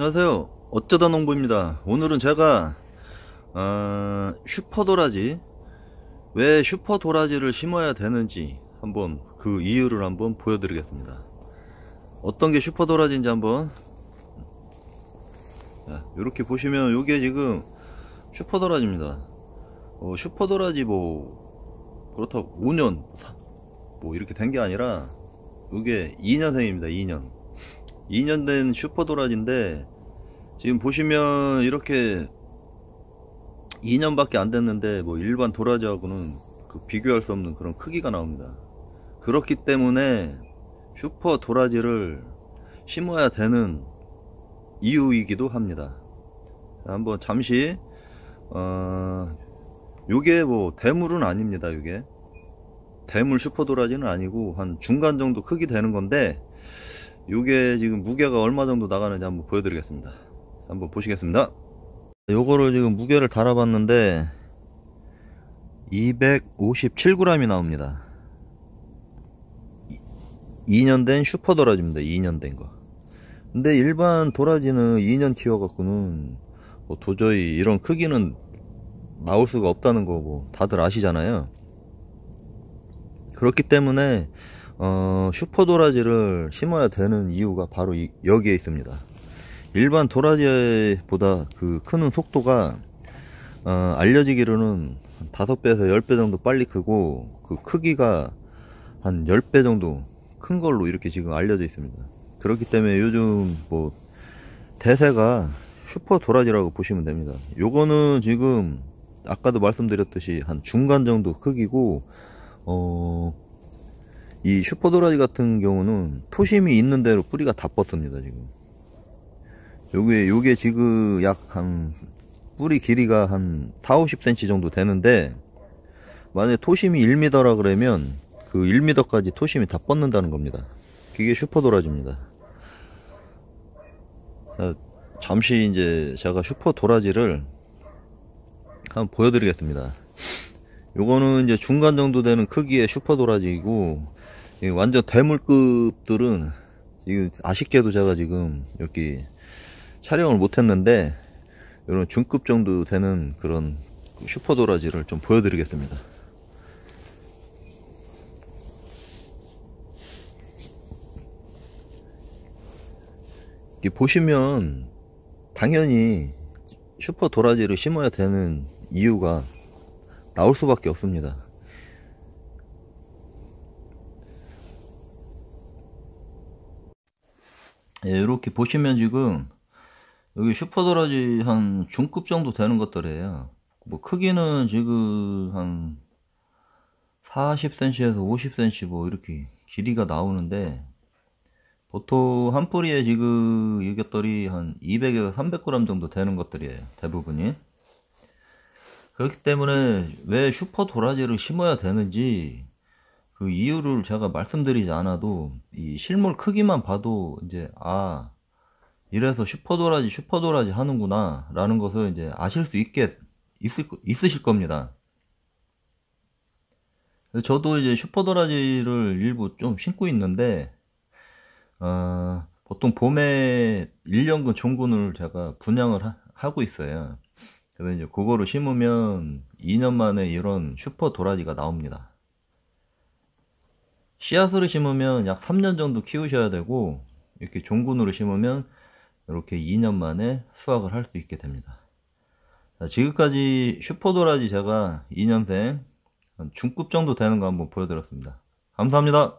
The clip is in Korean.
안녕하세요 어쩌다 농부입니다 오늘은 제가 어, 슈퍼 도라지 왜 슈퍼 도라지를 심어야 되는지 한번 그 이유를 한번 보여드리겠습니다 어떤 게 슈퍼 도라지인지 한번 자, 이렇게 보시면 이게 지금 슈퍼 도라지입니다 어, 슈퍼 도라지 뭐 그렇다고 5년 뭐 이렇게 된 게 아니라 이게 2년생입니다 2년 2년 된 슈퍼도라지인데 지금 보시면 이렇게 2년밖에 안 됐는데 뭐 일반 도라지하고는 그 비교할 수 없는 그런 크기가 나옵니다 그렇기 때문에 슈퍼 도라지를 심어야 되는 이유이기도 합니다 한번 잠시 어 요게 뭐 대물은 아닙니다 요게 대물 슈퍼 도라지는 아니고 한 중간 정도 크기 되는 건데 요게 지금 무게가 얼마 정도 나가는지 한번 보여드리겠습니다 한번 보시겠습니다 요거를 지금 무게를 달아봤는데 257g이 나옵니다 2년 된 슈퍼 도라지입니다 2년 된거 근데 일반 도라지는 2년 키워갖고는 뭐 도저히 이런 크기는 나올 수가 없다는 거고 다들 아시잖아요 그렇기 때문에 어, 슈퍼 도라지를 심어야 되는 이유가 바로 이, 여기에 있습니다. 일반 도라지보다 그 크는 속도가 어, 알려지기로는 5배에서 10배 정도 빨리 크고 그 크기가 한 10배 정도 큰 걸로 이렇게 지금 알려져 있습니다. 그렇기 때문에 요즘 뭐 대세가 슈퍼 도라지라고 보시면 됩니다. 요거는 지금 아까도 말씀드렸듯이 한 중간 정도 크기고 어이 슈퍼도라지 같은 경우는 토심이 있는 대로 뿌리가 다 뻗습니다 지금 요게 요게 지금 약한 뿌리 길이가 한 4, 50cm 정도 되는데 만약에 토심이 1m라 그러면 그 1m까지 토심이 다 뻗는다는 겁니다 그게 슈퍼도라지입니다 자, 잠시 이제 제가 슈퍼도라지를 한번 보여드리겠습니다 요거는 이제 중간 정도 되는 크기의 슈퍼도라지이고 완전 대물급들은 이거 아쉽게도 제가 지금 여기 촬영을 못했는데 이런 중급 정도 되는 그런 슈퍼 도라지를 좀 보여드리겠습니다. 보시면 당연히 슈퍼 도라지를 심어야 되는 이유가 나올 수밖에 없습니다. 예, 이렇게 보시면 지금 여기 슈퍼도라지한 중급 정도 되는 것들이에요. 뭐 크기는 지금 한 40cm에서 50cm 뭐 이렇게 길이가 나오는데 보통 한 뿌리에 지금 이 것들이 한 200에서 300g 정도 되는 것들이에요. 대부분이. 그렇기 때문에 왜 슈퍼 도라지를 심어야 되는지 그 이유를 제가 말씀드리지 않아도 이 실물 크기만 봐도 이제 아 이래서 슈퍼도라지 슈퍼도라지 하는구나 라는 것을 이제 아실 수 있게 있을, 있으실 겁니다 저도 이제 슈퍼도라지를 일부 좀 신고 있는데 어, 보통 봄에 1년근 종근을 제가 분양을 하, 고 있어요 그래서 이제 그거를 심으면 2년 만에 이런 슈퍼도라지가 나옵니다 씨앗으로 심으면 약 3년 정도 키우셔야 되고 이렇게 종군으로 심으면 이렇게 2년 만에 수확을 할 수 있게 됩니다. 자, 지금까지 슈퍼도라지 제가 2년생 중급 정도 되는 거 한번 보여드렸습니다. 감사합니다.